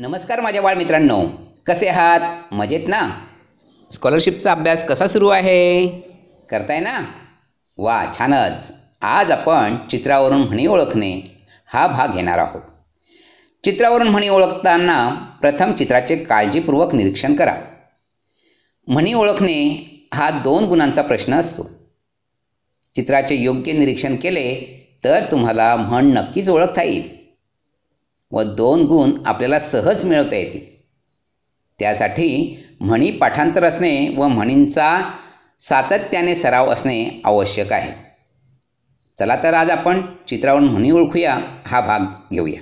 नमस्कार माझ्या बाळमित्रांनो कसे आहात मजेत ना स्कॉलरशिपचा अभ्यास कसा सुरू आहे करताय ना वा छानच आज आपण चित्रावरून म्हणी ओळखणे हा भाग घेणार आहोत चित्रावरून म्हणी ओळखताना प्रथम चित्राचे काळजीपूर्वक निरीक्षण करा म्हणी ओळखणे हा दोन गुणांचा प्रश्न असतो चित्राचे योग्य निरीक्षण केले तर तुम्हाला म्हण नक्कीच ओळखता येईल व दोन गुण आपल्याला सहज मिळवता येतील त्यासाठी म्हणी पाठांतर असणे व म्हणींचा सातत्याने सराव असणे आवश्यक आहे चला तर आज आपण चित्रावरून म्हणी ओळखूया हा भाग घेऊया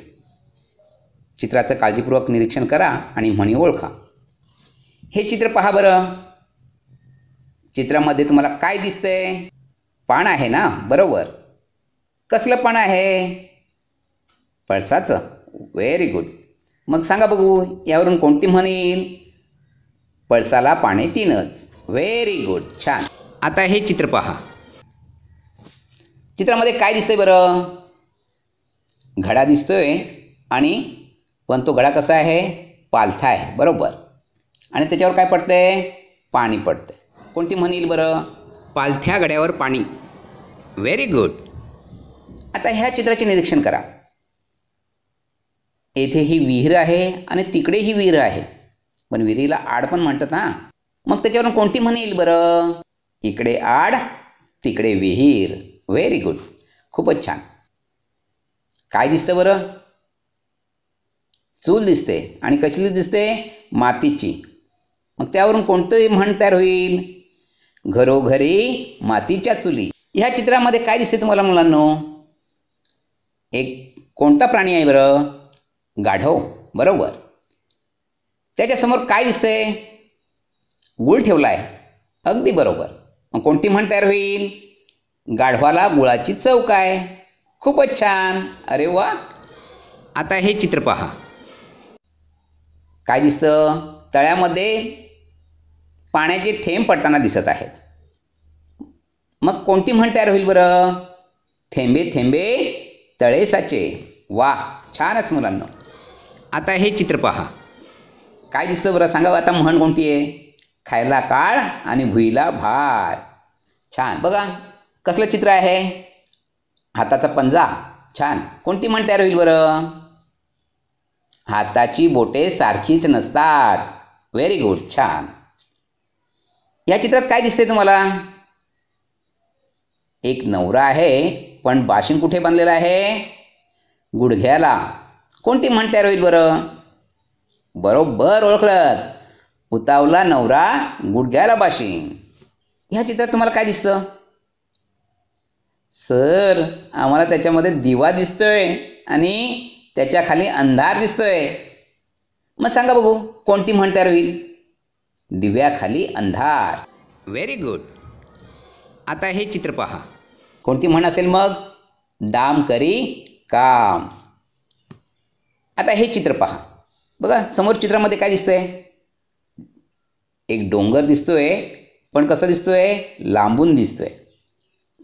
चित्राचं काळजीपूर्वक निरीक्षण करा आणि म्हणी ओळखा हे चित्र पहा बरं चित्रामध्ये तुम्हाला काय दिसतंय पान आहे ना बरोबर कसलं पान आहे पळसाचं व्हेरी गुड मग सांगा बघू यावरून कोणती म्हण पळसाला पाणी तीनच व्हेरी गुड छान आता हे चित्र पहा चित्रामध्ये काय दिसतंय बरं घडा दिसतोय आणि पण तो घडा कसा आहे पालथा आहे बरोबर आणि त्याच्यावर काय पडतंय पाणी पडतंय कोणती म्हण बरं पालथ्या घड्यावर पाणी व्हेरी गुड आता ह्या चित्राचे निरीक्षण करा येथे ही विहीर आहे आणि तिकडे ही विहीर आहे पण विहिरीला आड पण म्हणतात ना मग त्याच्यावरून कोणती म्हण येईल बरं इकडे आड तिकडे विहीर व्हेरी गुड खूपच छान काय दिसतं बरं चूल दिसते आणि कसली दिसते मातीची मग त्यावरून कोणतं म्हण तयार होईल घरोघरी मातीच्या चुली ह्या चित्रामध्ये काय दिसते तुम्हाला मुलांनो एक कोणता प्राणी आहे बरं गाढव बरोबर त्याच्यासमोर काय दिसतंय गुळ ठेवलाय अगदी बरोबर मग कोणती म्हण तयार होईल गाढवाला गुळाची चव काय खूपच छान अरे वा आता हे चित्र पहा काय दिसतं तळ्यामध्ये पाण्याचे थेंब पडताना दिसत आहेत मग कोणती म्हण तयार होईल बरं थेंबे थेंबे तळे साचे वा छानच मुलांना आता हे चित्र पहा काय दिसतं बरं सांगा आता म्हण कोणती आहे खायला काळ आणि भुईला भार छान बघा कसलं चित्र आहे हाताचा पंजा छान कोणती म्हण तयार होईल बरं हाताची बोटे सारखीच नसतात व्हेरी गुड छान या चित्रात काय दिसते तुम्हाला एक नवरा आहे पण बाशिंग कुठे बांधलेला आहे गुडघ्याला कोणती म्हण तयार होईल बरं बरोबर ओळखलं उतावला नवरा गुडघ्याला बाशी ह्या चित्रात तुम्हाला काय दिसतं सर आम्हाला त्याच्यामध्ये दिवा दिसतोय आणि त्याच्या खाली अंधार दिसतोय मग सांगा बघू कोणती म्हण तयार होईल दिव्याखाली अंधार व्हेरी गुड आता हे चित्र पहा कोणती म्हण असेल मग दाम करी काम आता हे चित्र पहा बघा समोर चित्रामध्ये काय दिसतंय एक डोंगर दिसतोय पण कसं दिसतोय लांबून दिसतोय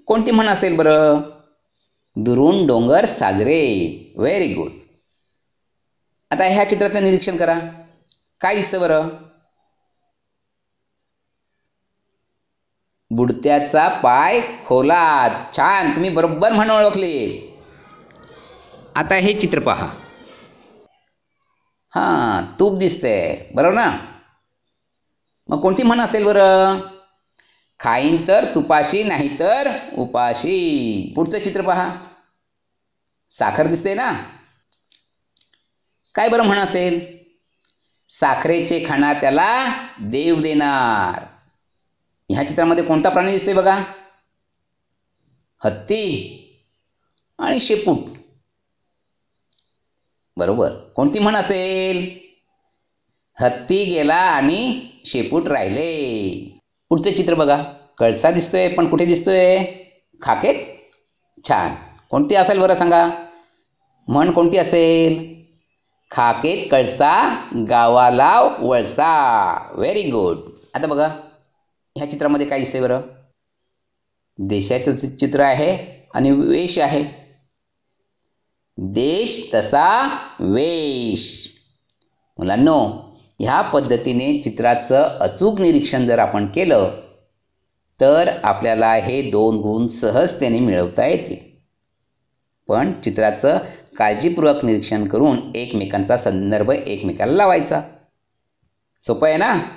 कोणती म्हण असेल बरं दुरून डोंगर साजरे व्हेरी गुड आता ह्या चित्राचं निरीक्षण करा काय दिसतं बरं बुडत्याचा पाय खोलात छान तुम्ही बरोबर म्हण ओळखले आता हे चित्र पहा हा, तूप दिसतंय बरोबर ना मग कोणती म्हण असेल बरं खाईन तर तुपाशी नाही तर उपाशी पुढचं चित्र पहा साखर दिसते ना काय बरं म्हण असेल साखरेचे खाणा त्याला देव देणार ह्या चित्रामध्ये कोणता प्राणी दिसतोय बघा हत्ती आणि शेपूट बरोबर कोणती म्हण असेल हत्ती गेला आणि शेपूट राहिले पुढचे चित्र बघा कळसा दिसतोय पण कुठे दिसतोय खाकेत छान कोणती असेल बरं सांगा म्हण कोणती असेल खाकेत कळसा गावाला वळसा व्हेरी गुड आता बघा ह्या चित्रामध्ये काय दिसतंय बरं देशाचं चित्र आहे आणि वेश आहे देश तसा वेश मुलांनो ह्या पद्धतीने चित्राचं अचूक निरीक्षण जर आपण केलं तर आपल्याला हे दोन गुण सहजतेने मिळवता येतील पण चित्राचं काळजीपूर्वक निरीक्षण करून एकमेकांचा संदर्भ एकमेकाला लावायचा सोपं आहे ना